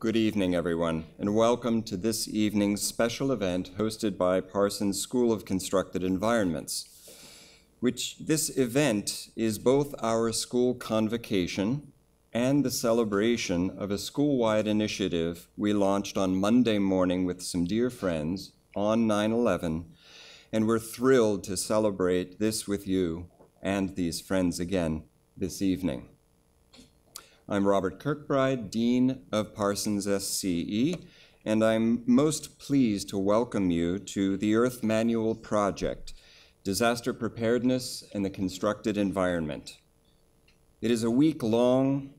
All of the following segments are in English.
Good evening, everyone, and welcome to this evening's special event hosted by Parsons School of Constructed Environments, which this event is both our school convocation and the celebration of a school-wide initiative we launched on Monday morning with some dear friends on 9-11, and we're thrilled to celebrate this with you and these friends again this evening. I'm Robert Kirkbride, Dean of Parsons SCE, and I'm most pleased to welcome you to the Earth Manual Project, Disaster Preparedness and the Constructed Environment. It is a week-long,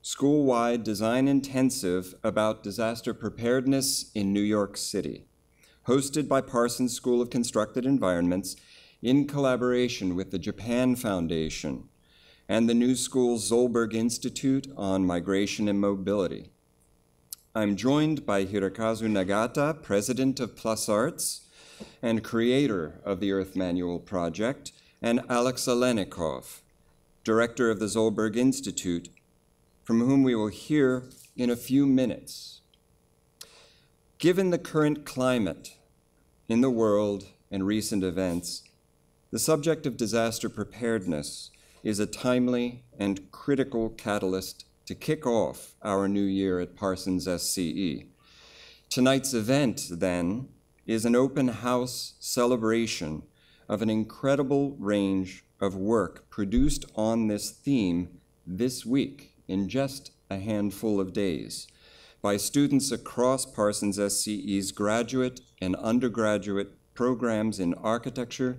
school-wide, design-intensive about disaster preparedness in New York City, hosted by Parsons School of Constructed Environments in collaboration with the Japan Foundation, and the New School Zolberg Institute on Migration and Mobility. I'm joined by Hirokazu Nagata, president of Plus Arts and creator of the Earth Manual Project, and Alex Alenikov, director of the Zolberg Institute, from whom we will hear in a few minutes. Given the current climate in the world and recent events, the subject of disaster preparedness is a timely and critical catalyst to kick off our new year at Parsons SCE. Tonight's event, then, is an open house celebration of an incredible range of work produced on this theme this week in just a handful of days by students across Parsons SCE's graduate and undergraduate programs in architecture,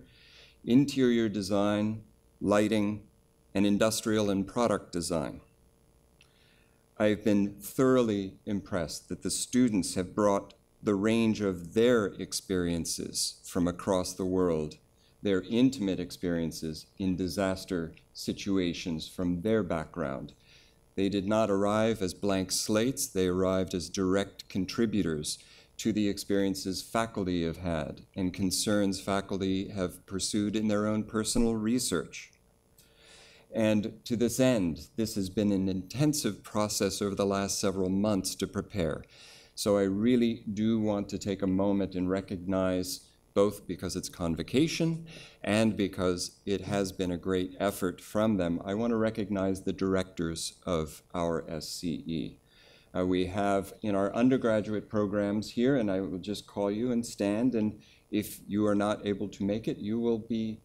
interior design, lighting, and industrial and product design. I've been thoroughly impressed that the students have brought the range of their experiences from across the world, their intimate experiences in disaster situations from their background. They did not arrive as blank slates, they arrived as direct contributors to the experiences faculty have had and concerns faculty have pursued in their own personal research. And to this end, this has been an intensive process over the last several months to prepare. So I really do want to take a moment and recognize both because it's convocation and because it has been a great effort from them. I want to recognize the directors of our SCE. Uh, we have in our undergraduate programs here, and I will just call you and stand, and if you are not able to make it, you will be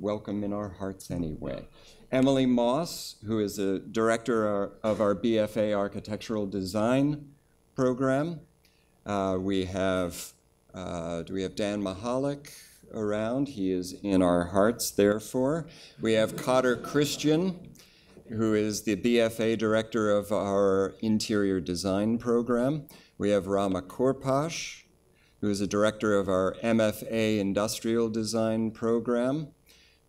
welcome in our hearts anyway. Emily Moss, who is a director of our BFA architectural design program. Uh, we have, uh, do we have Dan Mahalik around? He is in our hearts, therefore. We have Cotter Christian, who is the BFA director of our interior design program. We have Rama Korpash, who is a director of our MFA industrial design program.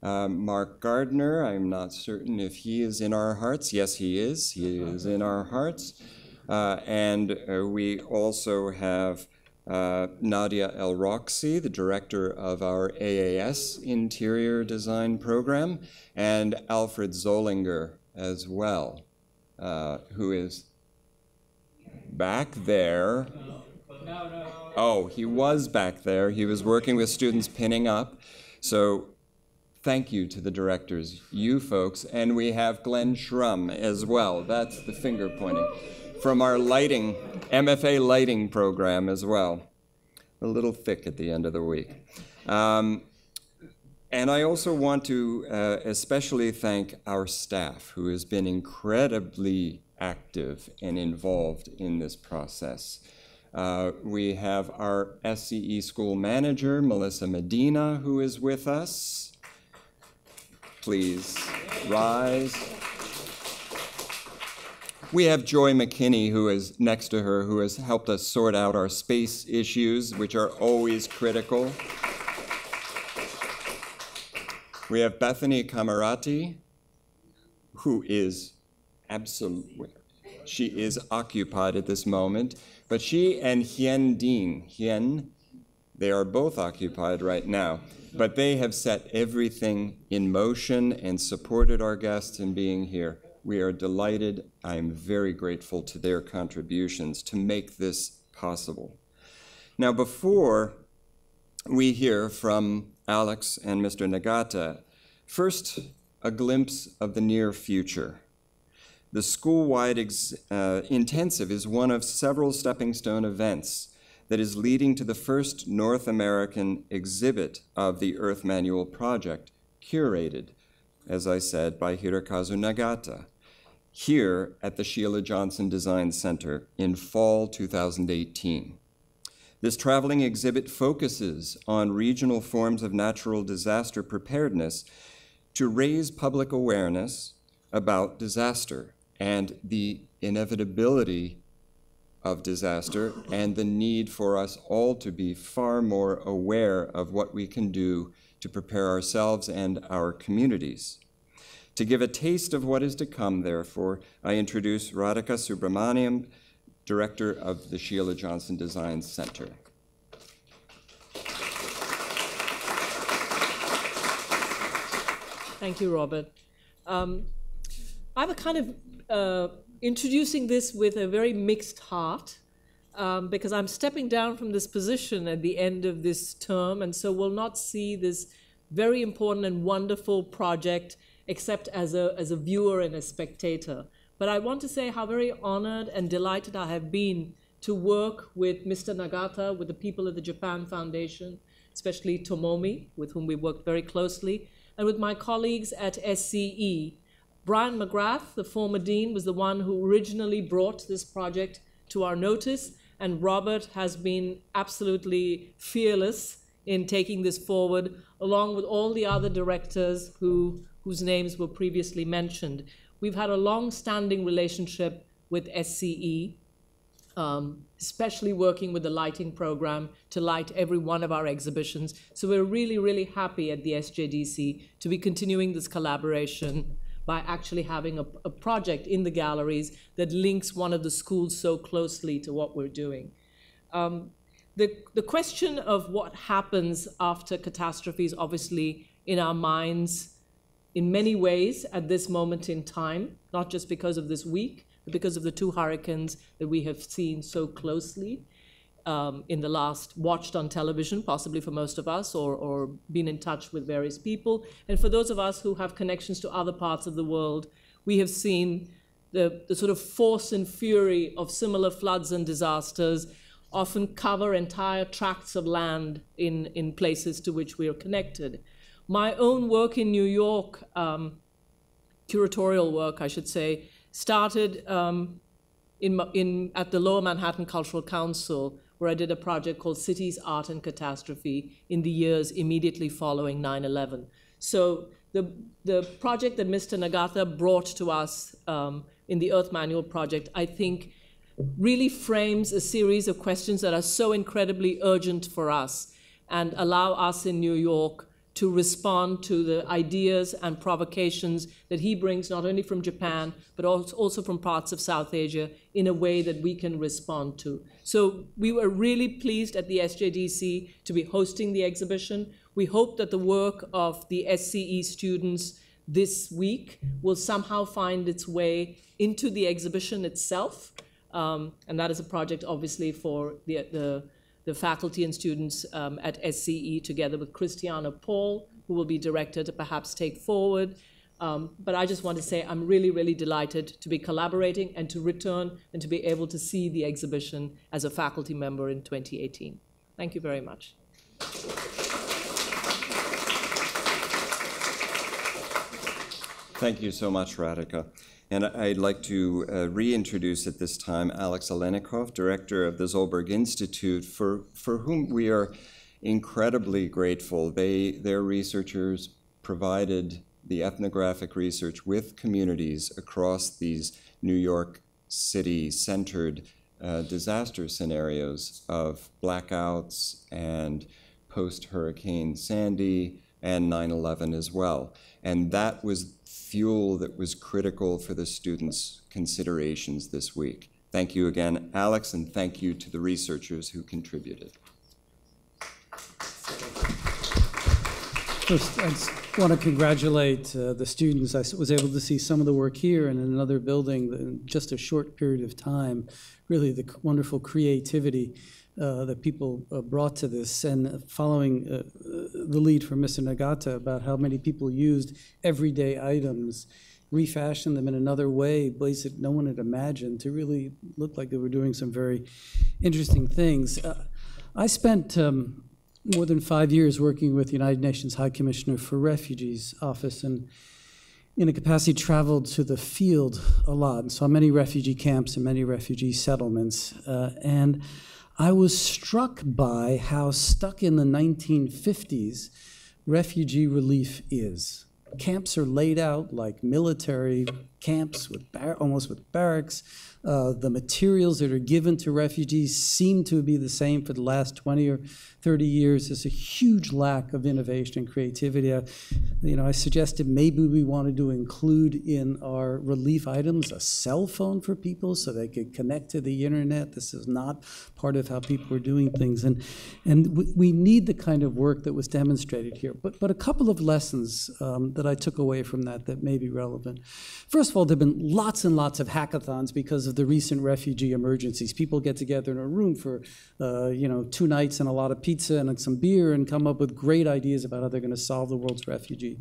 Um, Mark Gardner, I'm not certain if he is in our hearts. Yes, he is. He uh-huh. is in our hearts. Uh, and uh, we also have uh, Nadia El Roxy, the director of our AAS interior design program, and Alfred Zollinger as well, uh, who is back there. Oh, he was back there. He was working with students pinning up. So thank you to the directors, you folks. And we have Glenn Schrum as well. That's the finger pointing from our lighting, MFA lighting program as well. A little thick at the end of the week. Um, and I also want to uh, especially thank our staff who has been incredibly active and involved in this process. Uh, we have our SCE school manager, Melissa Medina, who is with us please rise. We have Joy McKinney, who is next to her, who has helped us sort out our space issues, which are always critical. We have Bethany Camerati, who is absolutely, she is occupied at this moment, but she and Hien Ding, Hien, they are both occupied right now. But they have set everything in motion and supported our guests in being here. We are delighted. I am very grateful to their contributions to make this possible. Now, before we hear from Alex and Mr. Nagata, first a glimpse of the near future. The school wide uh, intensive is one of several stepping stone events that is leading to the first North American exhibit of the Earth Manual Project, curated, as I said, by Hirokazu Nagata, here at the Sheila Johnson Design Center in fall 2018. This traveling exhibit focuses on regional forms of natural disaster preparedness to raise public awareness about disaster and the inevitability of disaster and the need for us all to be far more aware of what we can do to prepare ourselves and our communities. To give a taste of what is to come, therefore, I introduce Radhika Subramaniam, director of the Sheila Johnson Design Center. Thank you, Robert. Um, I have a kind of uh, introducing this with a very mixed heart um, because I'm stepping down from this position at the end of this term, and so will not see this very important and wonderful project except as a, as a viewer and a spectator. But I want to say how very honored and delighted I have been to work with Mr. Nagata, with the people at the Japan Foundation, especially Tomomi, with whom we worked very closely, and with my colleagues at SCE, Brian McGrath, the former dean, was the one who originally brought this project to our notice, and Robert has been absolutely fearless in taking this forward, along with all the other directors who, whose names were previously mentioned. We've had a long-standing relationship with SCE, um, especially working with the lighting program to light every one of our exhibitions. So we're really, really happy at the SJDC to be continuing this collaboration by actually having a, a project in the galleries that links one of the schools so closely to what we're doing. Um, the, the question of what happens after catastrophes, obviously, in our minds in many ways at this moment in time, not just because of this week, but because of the two hurricanes that we have seen so closely um, in the last watched on television, possibly for most of us, or, or been in touch with various people. And for those of us who have connections to other parts of the world, we have seen the, the sort of force and fury of similar floods and disasters often cover entire tracts of land in, in places to which we are connected. My own work in New York, um, curatorial work, I should say, started um, in, in, at the Lower Manhattan Cultural Council where I did a project called Cities, Art, and Catastrophe in the years immediately following 9 11. So the, the project that Mr. Nagata brought to us um, in the Earth Manual project, I think, really frames a series of questions that are so incredibly urgent for us and allow us in New York to respond to the ideas and provocations that he brings, not only from Japan, but also from parts of South Asia, in a way that we can respond to. So we were really pleased at the SJDC to be hosting the exhibition. We hope that the work of the SCE students this week will somehow find its way into the exhibition itself. Um, and that is a project, obviously, for the, the the faculty and students um, at SCE together with Christiana Paul, who will be director to perhaps take forward. Um, but I just want to say I'm really, really delighted to be collaborating and to return and to be able to see the exhibition as a faculty member in 2018. Thank you very much. Thank you so much, Radhika. And I'd like to uh, reintroduce at this time Alex Alenikov, director of the Zolberg Institute, for, for whom we are incredibly grateful. They, their researchers provided the ethnographic research with communities across these New York City centered uh, disaster scenarios of blackouts and post Hurricane Sandy and 9 11 as well. And that was fuel that was critical for the students' considerations this week. Thank you again, Alex, and thank you to the researchers who contributed. First, I just want to congratulate uh, the students. I was able to see some of the work here and in another building in just a short period of time. Really, the wonderful creativity uh, that people uh, brought to this, and following uh, the lead from Mr. Nagata about how many people used everyday items, refashioned them in another way, ways that no one had imagined, to really look like they were doing some very interesting things. Uh, I spent um, more than five years working with the United Nations High Commissioner for Refugees office, and in a capacity traveled to the field a lot and saw many refugee camps and many refugee settlements. Uh, and I was struck by how stuck in the 1950s refugee relief is. Camps are laid out like military camps, with almost with barracks. Uh, the materials that are given to refugees seem to be the same for the last 20 or 30 years. There's a huge lack of innovation and creativity. I, you know, I suggested maybe we wanted to include in our relief items a cell phone for people so they could connect to the internet. This is not part of how people are doing things, and and we, we need the kind of work that was demonstrated here. But but a couple of lessons um, that I took away from that that may be relevant. First first of all, there have been lots and lots of hackathons because of the recent refugee emergencies. People get together in a room for, uh, you know, two nights and a lot of pizza and some beer and come up with great ideas about how they're going to solve the world's refugee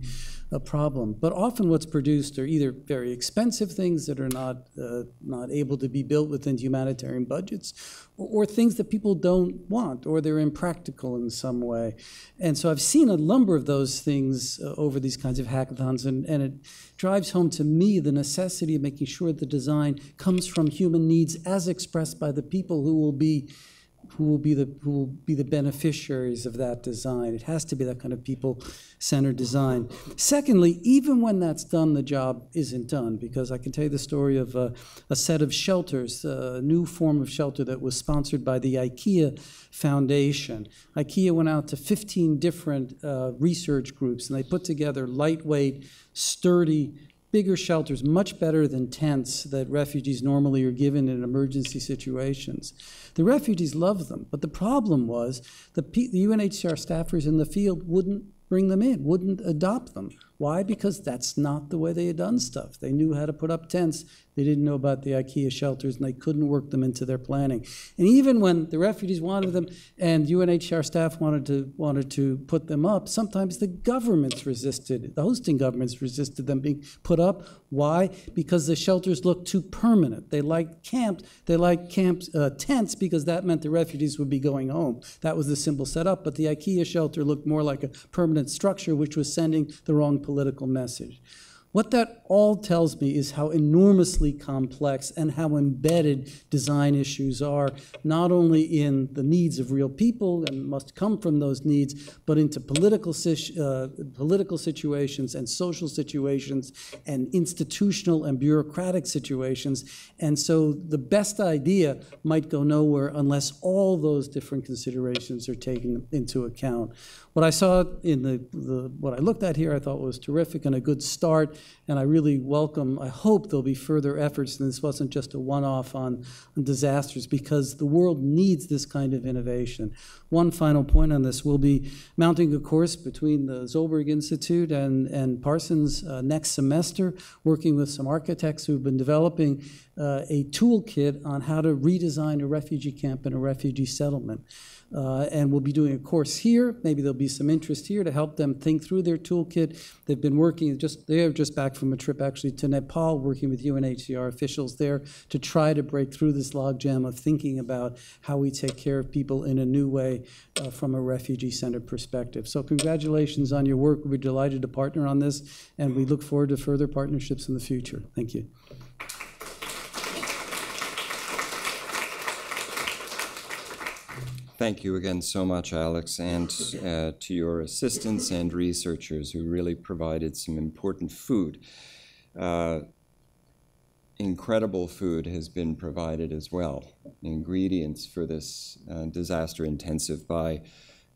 uh, problem. But often what's produced are either very expensive things that are not, uh, not able to be built within humanitarian budgets or things that people don't want, or they're impractical in some way. And so I've seen a number of those things uh, over these kinds of hackathons, and, and it drives home to me the necessity of making sure the design comes from human needs as expressed by the people who will be who will be the who will be the beneficiaries of that design. It has to be that kind of people-centered design. Secondly, even when that's done, the job isn't done because I can tell you the story of a, uh, a set of shelters, uh, a new form of shelter that was sponsored by the IKEA Foundation. IKEA went out to 15 different uh, research groups and they put together lightweight, sturdy bigger shelters, much better than tents that refugees normally are given in emergency situations. The refugees loved them, but the problem was the, P the UNHCR staffers in the field wouldn't bring them in, wouldn't adopt them. Why? Because that's not the way they had done stuff. They knew how to put up tents, they didn't know about the IKEA shelters and they couldn't work them into their planning. And even when the refugees wanted them and UNHCR staff wanted to, wanted to put them up, sometimes the governments resisted, the hosting governments resisted them being put up. Why? Because the shelters looked too permanent. They liked camps, they liked camps uh, tents because that meant the refugees would be going home. That was the simple setup, but the IKEA shelter looked more like a permanent structure, which was sending the wrong political message. What that all tells me is how enormously complex and how embedded design issues are, not only in the needs of real people and must come from those needs, but into political, uh, political situations and social situations and institutional and bureaucratic situations. And so the best idea might go nowhere unless all those different considerations are taken into account. What I saw in the, the what I looked at here, I thought was terrific and a good start. And I really welcome, I hope there'll be further efforts, and this wasn't just a one off on, on, disasters, because the world needs this kind of innovation. One final point on this we'll be mounting a course between the Zollberg Institute and, and Parsons uh, next semester, working with some architects who've been developing uh, a toolkit on how to redesign a refugee camp and a refugee settlement. Uh, and we'll be doing a course here. Maybe there'll be some interest here to help them think through their toolkit. They've been working just they're just back from a trip actually to Nepal, working with UNHCR officials there to try to break through this logjam of thinking about how we take care of people in a new way uh, from a refugee center perspective. So congratulations on your work. We're delighted to partner on this, and we look forward to further partnerships in the future. Thank you. thank you again so much, Alex, and uh, to your assistants and researchers who really provided some important food. Uh, incredible food has been provided as well. Ingredients for this uh, disaster intensive by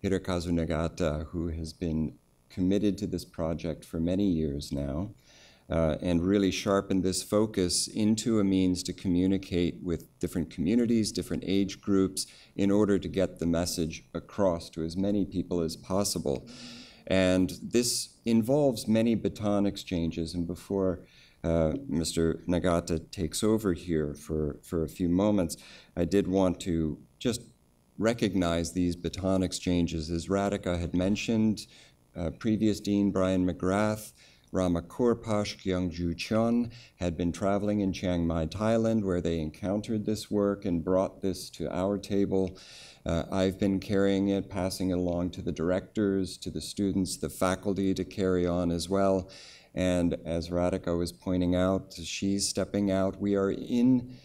Hirokazu Nagata, who has been committed to this project for many years now uh, and really sharpen this focus into a means to communicate with different communities, different age groups, in order to get the message across to as many people as possible. And this involves many baton exchanges. And before uh, Mr. Nagata takes over here for, for a few moments, I did want to just recognize these baton exchanges. As Radhika had mentioned, uh, previous Dean Brian McGrath Ramakur Pash Kyungju Chun had been traveling in Chiang Mai, Thailand, where they encountered this work and brought this to our table. Uh, I've been carrying it, passing it along to the directors, to the students, the faculty to carry on as well. And as Radhika was pointing out, she's stepping out. We are in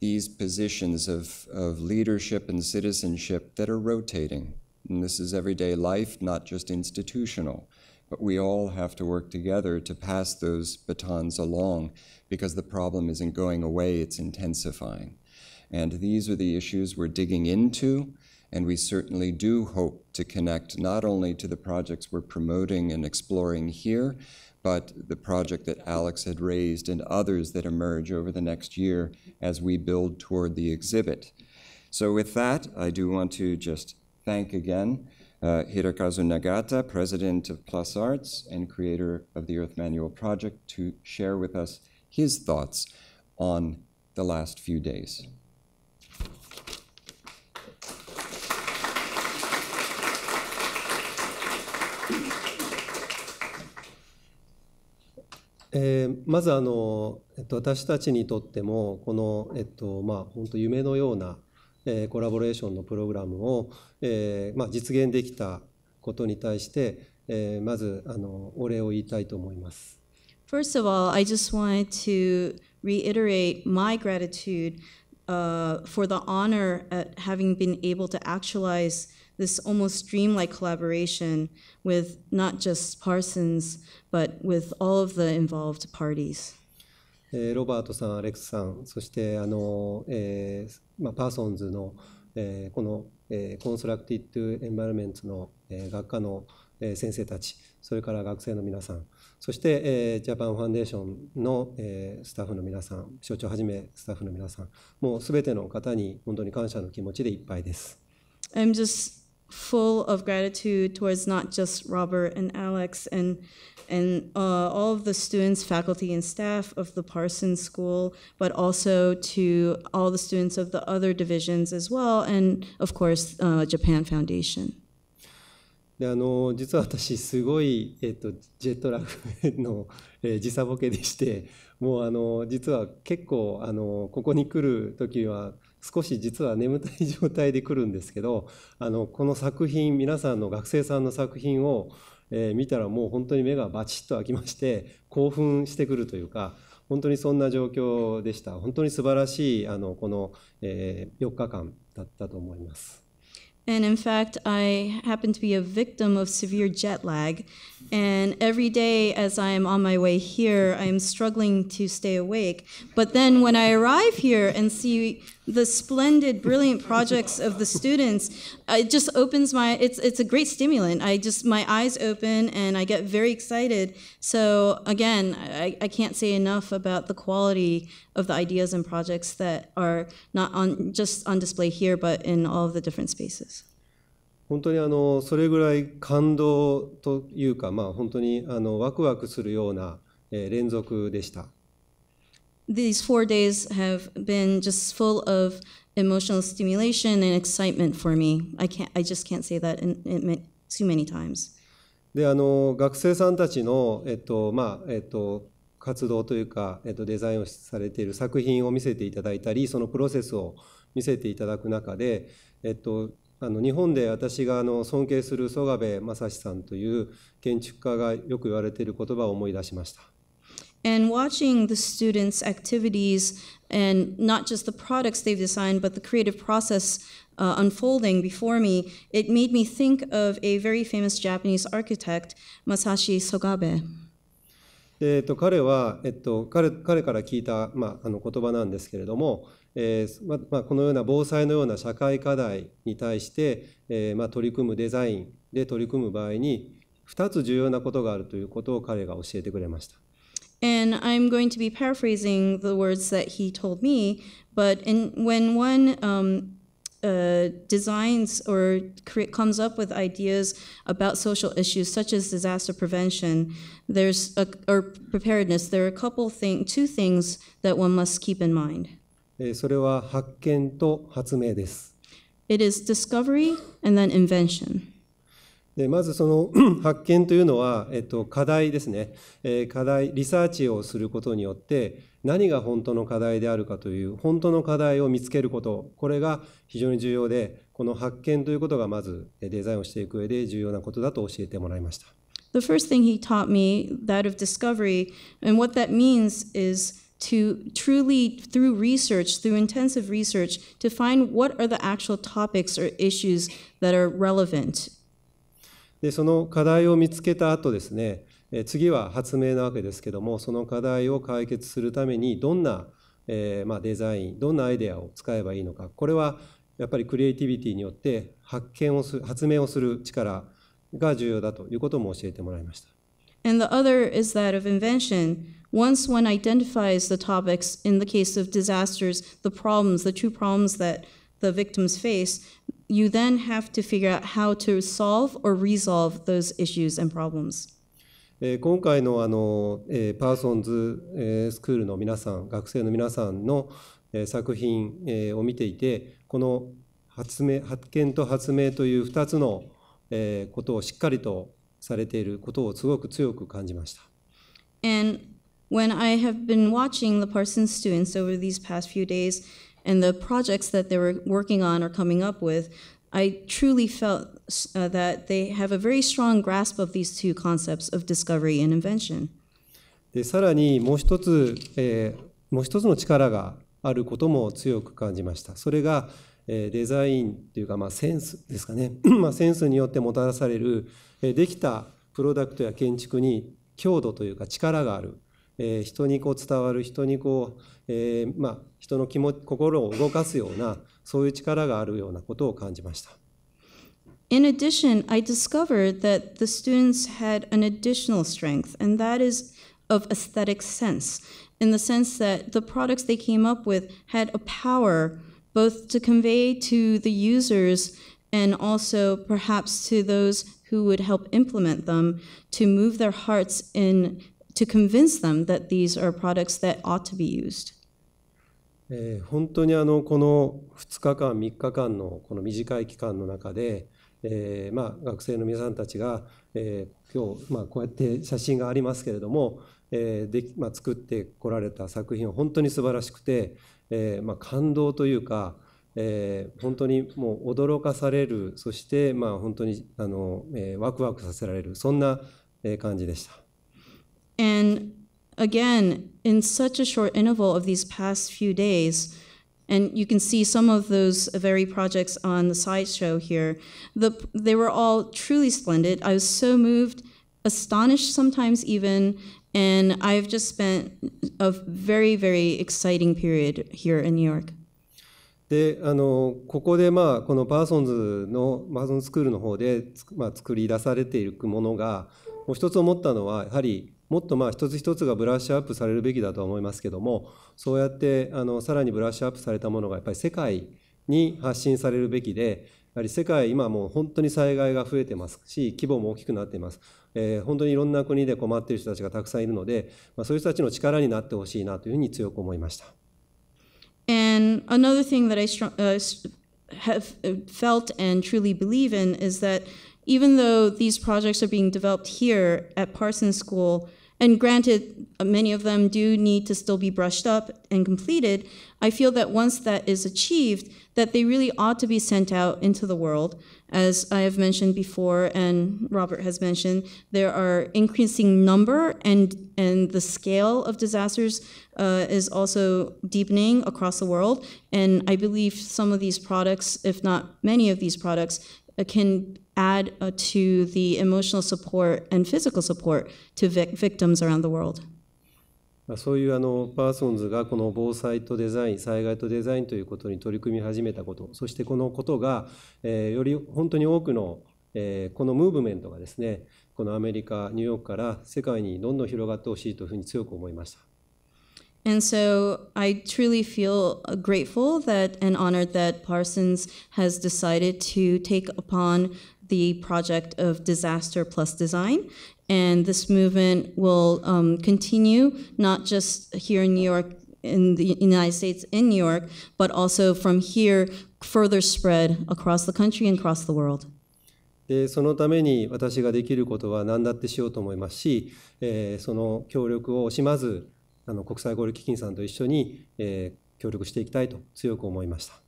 these positions of, of leadership and citizenship that are rotating. And this is everyday life, not just institutional but we all have to work together to pass those batons along because the problem isn't going away, it's intensifying. And these are the issues we're digging into, and we certainly do hope to connect not only to the projects we're promoting and exploring here, but the project that Alex had raised and others that emerge over the next year as we build toward the exhibit. So with that, I do want to just thank again uh, Hirokazu Nagata, president of Plus Arts and creator of the Earth Manual Project, to share with us his thoughts on the last few days. えー、まずあの、えっと、私たちにとってもこの、えっとまあ、本当夢のような eh, えー、コラボレーションのプログラムを、えーまあ、実現できたことに対して、えー、まずあのお礼を言いたいと思います。First of all, I just wanted to reiterate my gratitude uh, for the honor at having been able to actualize this almost dreamlike collaboration with not just Parsons, but with all of the involved parties. えー、ロバートさん、アレックスさん、そしてあの、えーまあ、パーソンズの、えー、この、えー、コンストラクティッド・エンバイメントの、えー、学科の、えー、先生たち、それから学生の皆さん、そして、えー、ジャパンファンデーションの、えー、スタッフの皆さん、所長はじめスタッフの皆さん、もうすべての方に本当に感謝の気持ちでいっぱいです。I'm just full of gratitude towards not just Robert and Alex and and uh, all of the students, faculty, and staff of the Parsons School, but also to all the students of the other divisions as well, and of course, uh, Japan Foundation. であの実は私すごい、えっと、ジェットラグの、えー、時差ボケでしてもうあの実は結構あのここに来る時は少し実は眠たい状態で来るんですけどあのこの作品皆さんの学生さんの作品を、えー、見たらもう本当に目がバチッと開きまして興奮してくるというか本当にそんな状況でした本当に素晴らしいあのこの、えー、4日間だったと思います。And in fact, I happen to be a victim of severe jet lag. And every day as I am on my way here, I am struggling to stay awake. But then when I arrive here and see the splendid, brilliant projects of the students, it just opens my, it's, it's a great stimulant. I just, my eyes open and I get very excited. So again, I, I can't say enough about the quality of the ideas and projects that are not on, just on display here, but in all of the different spaces. these four days have been just full of emotional stimulation and excitement for me. I can't, I just can't say that in, in too many times. であの学生さんたちの、えっとまあえっと、活動というか、えっと、デザインをされている作品を見せていただいたりそのプロセスを見せていただく中で、えっと、あの日本で私があの尊敬する曽我部正史さんという建築家がよく言われている言葉を思い出しました。And watching the students' activities and not just the products they've designed, but the creative process uh, unfolding before me, it made me think of a very famous Japanese architect, Masashi Sogabe. えー、と彼は、えっと、彼彼から聞いた、まあ、あの言葉なんですけれども、えーままあ、このような防災のような社会課題に対して、えーまあ、取り組むデザインで取り組む場合に2つ重要なことがあるということを彼が教えてくれました。and I'm going to be paraphrasing the words that he told me, but in, when one um, uh, designs or comes up with ideas about social issues such as disaster prevention, there's a, or preparedness. There are a couple thing, two things that one must keep in mind. It is discovery and then invention. でまずその発見というのは、えっと、課題ですね、えー、課題リサーチをすることによって何が本当の課題であるかという本当の課題を見つけることこれが非常に重要でこの発見ということがまずデザインをしていく上で重要なことだと教えてもらいました。The first thing he taught me, that of discovery, and what that means is to truly, through research, through intensive research, to find what are the actual topics or issues that are relevant でその課題を見つけた後ですね次は発明なわけですけどもその課題を解決するためにどんな、えー、まあ、デザインどんなアイデアを使えばいいのかこれはやっぱりクリエイティビティによって発見をする発明をする力が重要だということも教えてもらいました。And the other is that of invention. Once one identifies the topics, in the case of disasters, the problems, the true problems that the victims face, you then have to figure out how to solve or resolve those issues and problems. 今回のあのパーソンズスクールの皆さん、学生の皆さんの作品を見ていて、この発明発見と発明という2つのことをしっかりとされていることをすごく強く感じました。And when I have been watching the Parsons students over these past few days, and the projects that they were working on or coming up with, I truly felt uh, that they have a very strong grasp of these two concepts of discovery and invention. でさらにもう一つ、えー、もう一つの力があることも強く感じました。それが、えー、デザインというか、まあ、センスですかね、まあ、センスによってもたらされる、えー、できたプロダクトや建築に強度というか力がある。えー、人にこう伝わる人にこう、えー、まあ、人の気も心を動かすようなそういう力があるようなことを感じました。In addition, I discovered that the students had an additional strength, and that is of aesthetic sense, in the sense that the products they came up with had a power both to convey to the users and also perhaps to those who would help implement them to move their hearts in to convince them that these are products that ought to be used. えー、本当にあのこの2日間、3日間のこの短い期間の中で、えーまあ、学生の皆さんたちが、えー、今日、まあ、こうやって写真がありますけれども、えーでまあ、作ってこられた作品は本当に素晴らしくて、えーまあ、感動というか、えー、本当にもう驚かされるそして、まあ、本当にあの、えー、ワクワクさせられるそんな感じでした。And again, in such a short interval of these past few days, and you can see some of those very projects on the sideshow here. The, they were all truly splendid. I was so moved, astonished sometimes even, and I've just spent a very, very exciting period here in New York. であのここで、まあ、このパーソンズのパーソンズスクールの方で、まあ、作り出されていくものがもう一つ思ったのはやはりもっとまあ一つ一つがブラッシュアップされるべきだと思いますけどもそうやってあのさらにブラッシュアップされたものがやっぱり世界に発信されるべきでやはり世界今もう本当に災害が増えてますし規模も大きくなっています、えー、本当にいろんな国で困っている人たちがたくさんいるので、まあ、そういう人たちの力になってほしいなというふうに強く思いました。And another thing that I strong, have felt and truly believe in is that even though these projects are being developed here at Parsons School, And granted, many of them do need to still be brushed up and completed. I feel that once that is achieved, that they really ought to be sent out into the world. As I have mentioned before, and Robert has mentioned, there are increasing number and and the scale of disasters uh, is also deepening across the world. And I believe some of these products, if not many of these products, uh, can add uh, to the emotional support and physical support to vic victims around the world. そういうあのパーソンズがこの防災とデザイン、災害とデザインということに取り組み始めたこと、そしてこのことが、えー、より本当に多くの、えー、このムーブメントがですね、このアメリカ、ニューヨークから世界にどんどん広がってほしいというふうに強く思いました。And so I truly feel grateful that and honored that Parsons has decided to take upon the project of disaster plus design. And this movement will um, continue not just here in New York, in the United States, in New York, but also from here further spread across the country and across the world. でそのために私ができることは何だってしようと思いますし、えー、その協力を惜しまずあの国際合理基金さんと一緒に、えー、協力していきたいと強く思いました。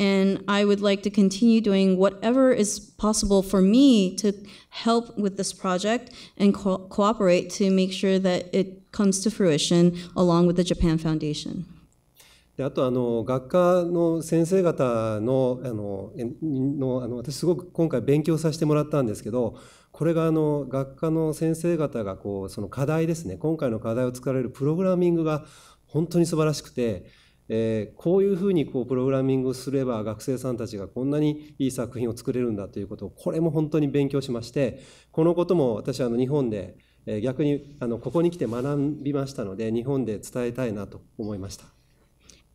and I would like to continue doing whatever is possible for me to help with this project and co cooperate to make sure that it comes to fruition along with the Japan Foundation. であとあの学科の先生方のあののあの私すごく今回勉強させてもらったんですけどこれがあの学科の先生方がこうその課題ですね今回の課題を作られるプログラミングが本当に素晴らしくてえー、こういうふうにこうプログラミングすれば学生さんたちがこんなにいい作品を作れるんだということをこれも本当に勉強しましてこのことも私はあの日本で、えー、逆にあのここに来て学びましたので日本で伝えたいなと思いました。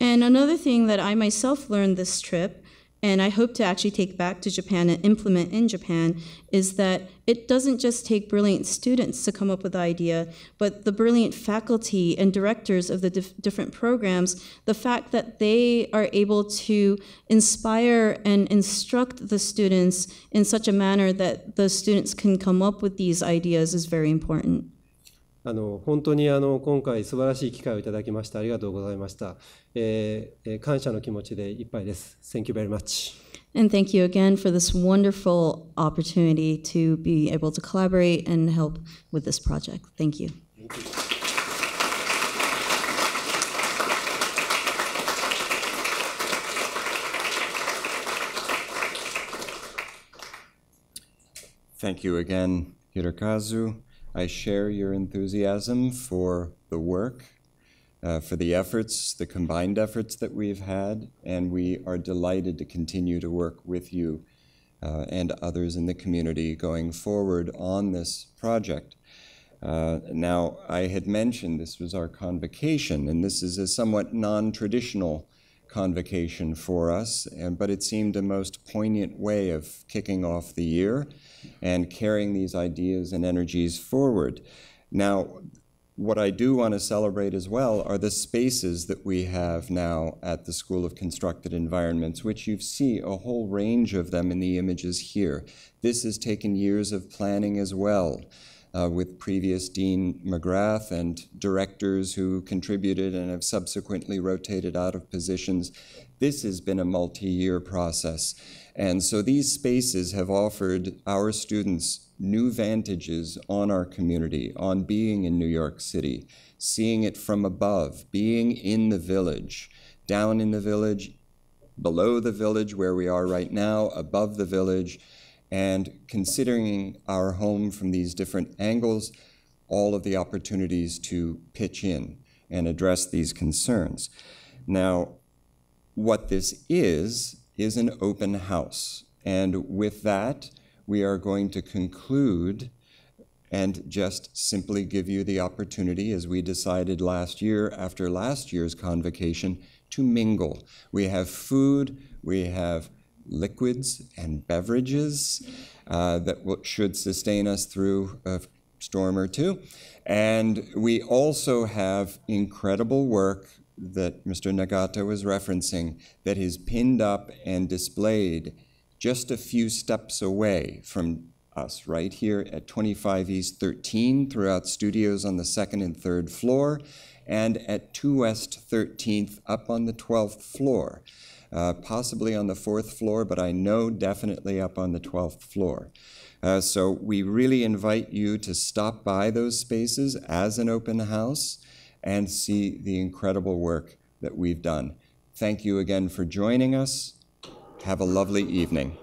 And another thing that I myself learned this trip and I hope to actually take back to Japan and implement in Japan, is that it doesn't just take brilliant students to come up with the idea, but the brilliant faculty and directors of the dif different programs, the fact that they are able to inspire and instruct the students in such a manner that the students can come up with these ideas is very important. あの本当にあの今回素晴らしい機会をいただきましてありがとうございました、えー、感謝の気持ちでいっぱいです Thank you very much And thank you again for this wonderful opportunity to be able to collaborate and help with this project. Thank you. Thank you. Thank you again, Hirokazu. I share your enthusiasm for the work, uh, for the efforts, the combined efforts that we've had, and we are delighted to continue to work with you uh, and others in the community going forward on this project. Uh, now, I had mentioned this was our convocation, and this is a somewhat non traditional convocation for us, and, but it seemed a most poignant way of kicking off the year and carrying these ideas and energies forward. Now, what I do want to celebrate as well are the spaces that we have now at the School of Constructed Environments, which you see a whole range of them in the images here. This has taken years of planning as well uh, with previous Dean McGrath and directors who contributed and have subsequently rotated out of positions. This has been a multi year process. And so these spaces have offered our students new vantages on our community, on being in New York City, seeing it from above, being in the village, down in the village, below the village where we are right now, above the village and considering our home from these different angles, all of the opportunities to pitch in and address these concerns. Now, what this is, is an open house. And with that, we are going to conclude and just simply give you the opportunity, as we decided last year after last year's convocation, to mingle. We have food, we have liquids and beverages uh, that should sustain us through a storm or two. And we also have incredible work that Mr. Nagata was referencing that is pinned up and displayed just a few steps away from us right here at 25 East 13 throughout studios on the second and third floor and at 2 West 13th up on the 12th floor uh, possibly on the fourth floor, but I know definitely up on the 12th floor. Uh, so we really invite you to stop by those spaces as an open house and see the incredible work that we've done. Thank you again for joining us. Have a lovely evening.